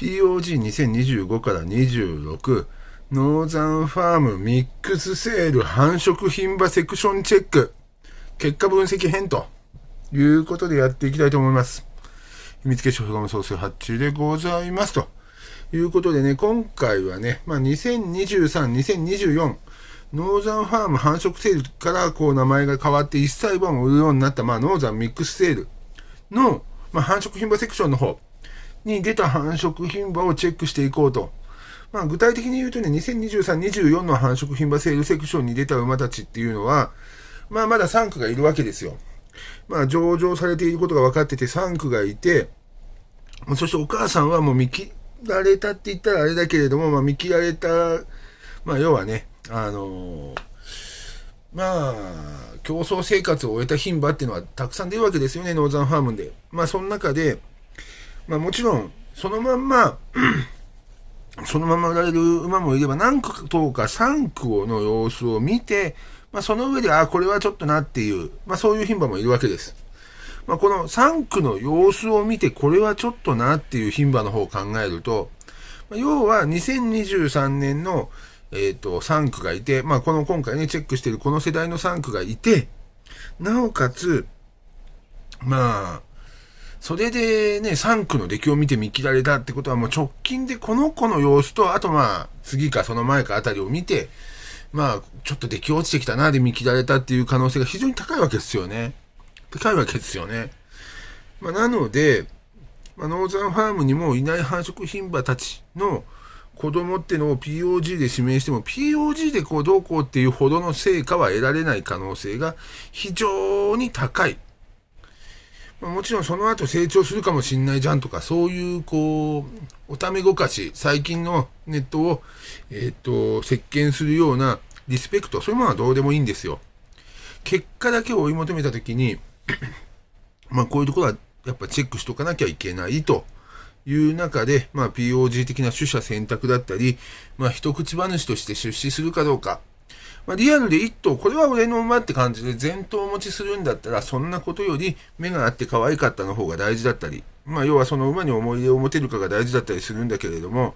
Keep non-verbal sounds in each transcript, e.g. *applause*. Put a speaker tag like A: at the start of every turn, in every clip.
A: POG2025 から26、ノーザンファームミックスセール繁殖品場セクションチェック、結果分析編ということでやっていきたいと思います。秘密結社フガム創生発注でございますと。いうことでね、今回はね、まあ、2023、2024、ノーザンファーム繁殖セールからこう名前が変わって1歳版を売るようになった、まあ、ノーザンミックスセールの、まあ、繁殖品場セクションの方、に出た繁殖牝馬をチェックしていこうと。まあ、具体的に言うとね、2023、24の繁殖牝馬セールセクションに出た馬たちっていうのは、まあ、まだ3区がいるわけですよ。まあ、上場されていることが分かってて、3区がいて、そしてお母さんはもう見切られたって言ったらあれだけれども、まあ、見切られた、まあ、要はね、あのー、まあ、競争生活を終えた牝馬っていうのはたくさん出るわけですよね、ノーザンファームで。まあ、その中で、まあもちろん、そのまんま、そのまま売られる馬もいれば、何区とか3区の様子を見て、まあその上で、ああ、これはちょっとなっていう、まあそういう牝馬もいるわけです。まあこの3区の様子を見て、これはちょっとなっていう牝馬の方を考えると、まあ、要は2023年の、えっ、ー、と、3区がいて、まあこの今回ね、チェックしているこの世代の3区がいて、なおかつ、まあ、それでね、3区の出来を見て見切られたってことは、もう直近でこの子の様子と、あとまあ、次かその前かあたりを見て、まあ、ちょっと出来落ちてきたな、で見切られたっていう可能性が非常に高いわけですよね。高いわけですよね。まあ、なので、まあ、ノーザンファームにもいない繁殖牝馬たちの子供ってのを POG で指名しても、POG でこうどうこうっていうほどの成果は得られない可能性が非常に高い。もちろんその後成長するかもしんないじゃんとか、そういうこう、おためごかし、最近のネットを、えっと、席巻するようなリスペクト、そういうものはどうでもいいんですよ。結果だけを追い求めたときに、まあこういうところはやっぱチェックしとかなきゃいけないという中で、まあ POG 的な取捨選択だったり、まあ一口話として出資するかどうか、まあ、リアルで1頭、これは俺の馬って感じで前頭持ちするんだったら、そんなことより目があって可愛かったの方が大事だったり、まあ、要はその馬に思い入れを持てるかが大事だったりするんだけれども、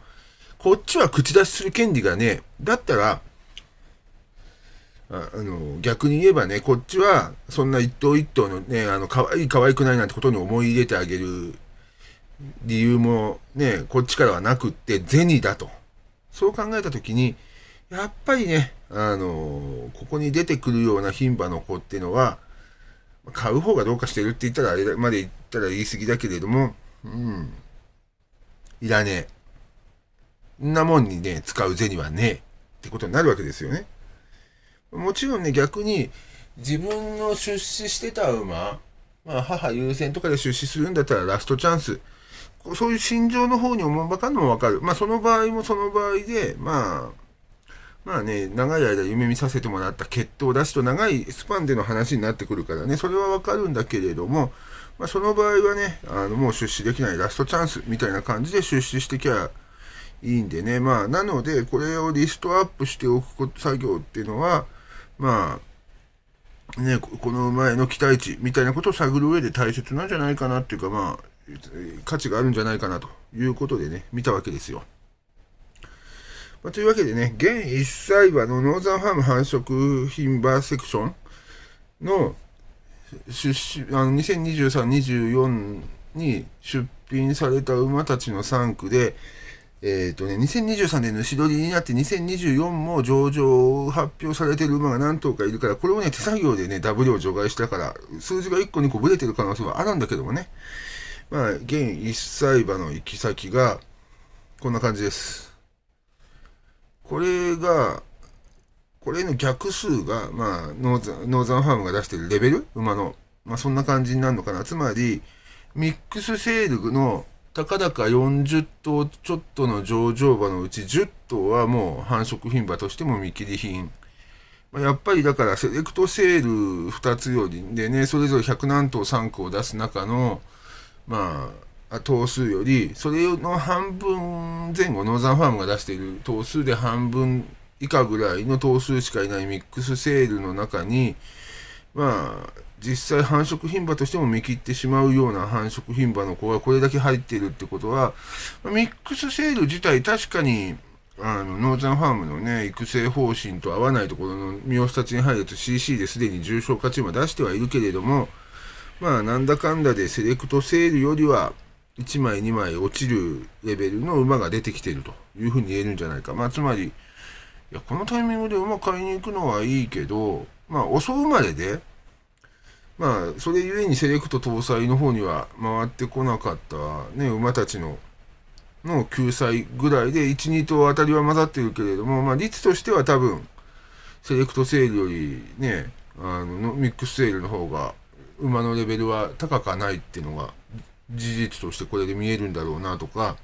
A: こっちは口出しする権利がね、だったら、ああの逆に言えばね、こっちはそんな一頭一頭のね、あの可愛い可愛くないなんてことに思い入れてあげる理由もね、こっちからはなくって、銭だと。そう考えたときに、やっぱりね、あのここに出てくるような牝馬の子っていうのは、買う方がどうかしてるって言ったら、あれまで言ったら言い過ぎだけれども、うん。いらねえ。んなもんにね、使う銭はねえってことになるわけですよね。もちろんね、逆に、自分の出資してた馬、まあ、母優先とかで出資するんだったらラストチャンス。そういう心情の方に思うばかんのもわかる。まあ、その場合もその場合で、まあ、まあね、長い間夢見させてもらった血統だしと長いスパンでの話になってくるからね、それはわかるんだけれども、まあ、その場合はね、あのもう出資できないラストチャンスみたいな感じで出資してきゃいいんでね、まあ、なので、これをリストアップしておく作業っていうのは、まあ、ね、この前の期待値みたいなことを探る上で大切なんじゃないかなっていうか、まあ、価値があるんじゃないかなということでね、見たわけですよ。まあ、というわけでね、現一歳馬のノーザンファーム繁殖品馬セクションの出あの、2023、24に出品された馬たちの3区で、えっ、ー、とね、2023年主取りになって2024も上場発表されてる馬が何頭かいるから、これをね、手作業でね、ダブルを除外したから、数字が1個2個ぶれてる可能性はあるんだけどもね。まあ、現1歳馬の行き先が、こんな感じです。これが、これの逆数が、まあ、ノーザン、ノーザンファームが出してるレベル馬の。まあ、そんな感じになるのかな。つまり、ミックスセールの高々40頭ちょっとの上場馬のうち10頭はもう繁殖品馬としても見切り品。やっぱりだからセレクトセール2つよりでね、それぞれ100何頭3個を出す中の、まあ、頭数より、それの半分前後、ノーザンファームが出している頭数で半分以下ぐらいの頭数しかいないミックスセールの中に、まあ、実際繁殖牝馬としても見切ってしまうような繁殖牝馬の子がこれだけ入っているってことは、ミックスセール自体確かに、あの、ノーザンファームのね、育成方針と合わないところの三好ちに入ると CC ですでに重症化チームは出してはいるけれども、まあ、なんだかんだでセレクトセールよりは、1枚2枚落ちるレベルの馬が出てきているというふうに言えるんじゃないか。まあ、つまり、いや、このタイミングで馬買いに行くのはいいけど、まあ、遅うまれで、まあ、それゆえにセレクト搭載の方には回ってこなかった、ね、馬たちの、の救済ぐらいで、1、2頭当たりは混ざってるけれども、まあ、率としては多分、セレクトセールよりね、あの、ミックスセールの方が、馬のレベルは高かないっていうのが、事実としてこれで見えるんだろうなとか、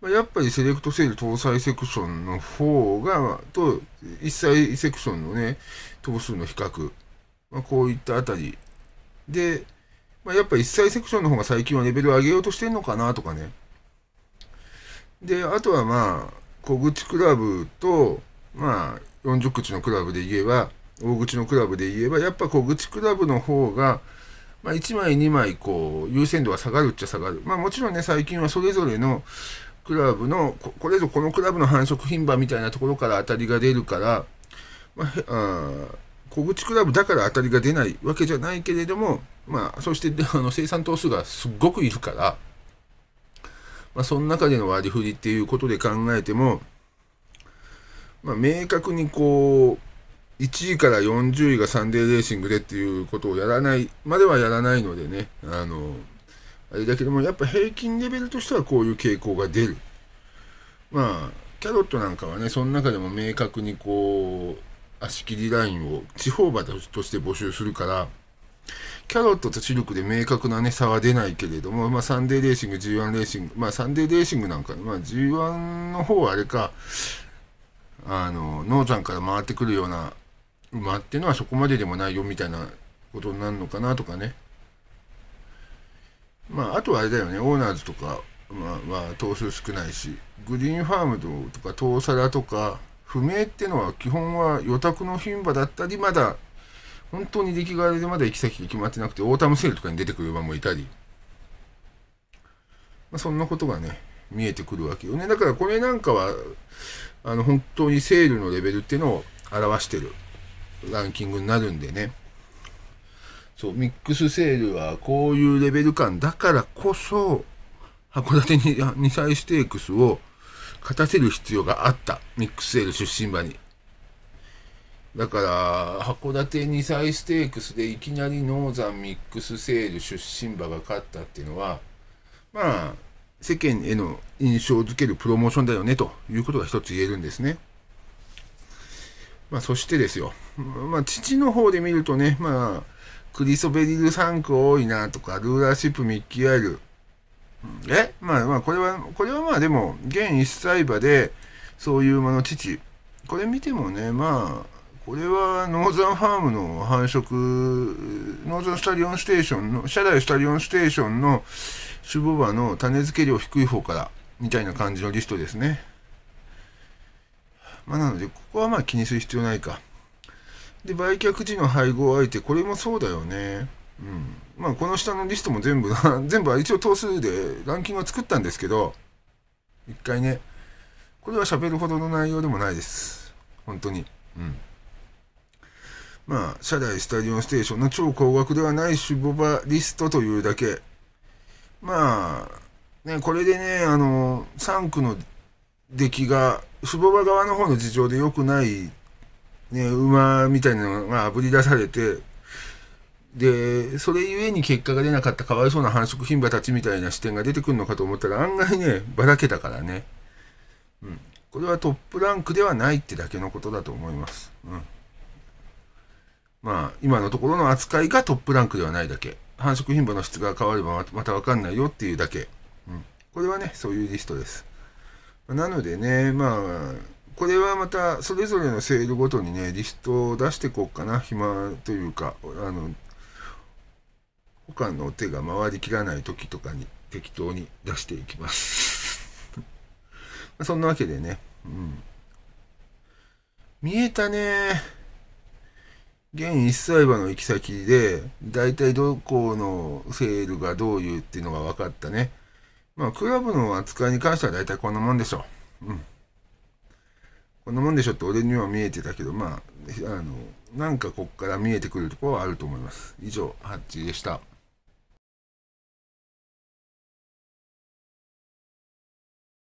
A: まやっぱりセレクトセール搭載セクションの方が、と一切セクションのね、頭数の比較、まあ、こういったあたりで、まあ、やっぱ一切セクションの方が最近はレベル上げようとしてんのかなとかね。で、あとはまあ、小口クラブと、まあ、40口のクラブで言えば、大口のクラブで言えば、やっぱ小口クラブの方が、まあ、1枚2枚こう優先度は下がるっちゃ下がる。まあもちろんね最近はそれぞれのクラブのここれぞこのクラブの繁殖牝馬みたいなところから当たりが出るから、まあ、あ小口クラブだから当たりが出ないわけじゃないけれども、まあ、そして *laughs* あの生産頭数がすっごくいるから、まあ、その中での割り振りっていうことで考えても、まあ、明確にこう1位から40位がサンデーレーシングでっていうことをやらない、まではやらないのでね、あの、あれだけども、やっぱ平均レベルとしてはこういう傾向が出る。まあ、キャロットなんかはね、その中でも明確にこう、足切りラインを地方馬として募集するから、キャロットとシルクで明確なね、差は出ないけれども、まあ、サンデーレーシング、G1 レーシング、まあ、サンデーレーシングなんか、まあ、G1 の方はあれか、あの、ノーザンから回ってくるような馬っていうのはそこまででもないよみたいなことになるのかなとかね。まあ、あとはあれだよね、オーナーズとかは投数少ないし、グリーンファームドとか、トーサラとか、不明っていうのは基本は予託の牝馬だったり、まだ本当に出来替えでまだ行き先が決まってなくて、オータムセールとかに出てくる馬もいたり、まあ、そんなことがね、見えてくるわけよね。だからこれなんかは、あの本当にセールのレベルっていうのを表してるランキングになるんでね。そう、ミックスセールはこういうレベル感だからこそ、函館に2歳ステークスを勝たせる必要があった。ミックスセール出身馬に。だから、函館2歳ステークスでいきなりノーザンミックスセール出身馬が勝ったっていうのは、まあ、世間への印象づけるプロモーションだよねということが一つ言えるんですね。まあ、そしてですよ、まあ、父の方で見るとね、まあ、クリソベリル3区多いなとか、ルーラーシップミッキーアイル。えまあまあ、これは、これはまあでも、現一歳馬で、そういう馬の父。これ見てもね、まあ、これはノーザンファームの繁殖、ノーザンスタリオンステーションの、社内スタリオンステーションの守護馬の種付け量低い方から、みたいな感じのリストですね。まあ、なので、ここはまあ気にする必要ないか。で、売却時の配合相手、これもそうだよね。うん。まあ、この下のリストも全部、*laughs* 全部は一応頭数でランキングを作ったんですけど、一回ね、これは喋るほどの内容でもないです。本当に。うん。まあ、社内スタジオステーションの超高額ではないシボバリストというだけ。まあ、ね、これでね、あの、3区の出来が、ボバ側の方の事情で良くない、ね、馬みたいなのが炙り出されて、で、それゆえに結果が出なかったかわいそうな繁殖牝馬たちみたいな視点が出てくるのかと思ったら案外ね、ばらけたからね。うん。これはトップランクではないってだけのことだと思います。うん。まあ、今のところの扱いがトップランクではないだけ。繁殖牝馬の質が変わればまたわかんないよっていうだけ。うん。これはね、そういうリストです。なのでね、まあ、これはまたそれぞれのセールごとにね、リストを出していこうかな。暇というか、あの、他の手が回りきらない時とかに適当に出していきます。*laughs* そんなわけでね、うん。見えたね。現一歳馬の行き先で、だいたいどこのセールがどういうっていうのが分かったね。まあ、クラブの扱いに関しては大体こんなもんでしょう。うん。こんなもんでしょって俺には見えてたけど、まあ、あの、なんかこっから見えてくるところはあると思います。以上、ハッチでした。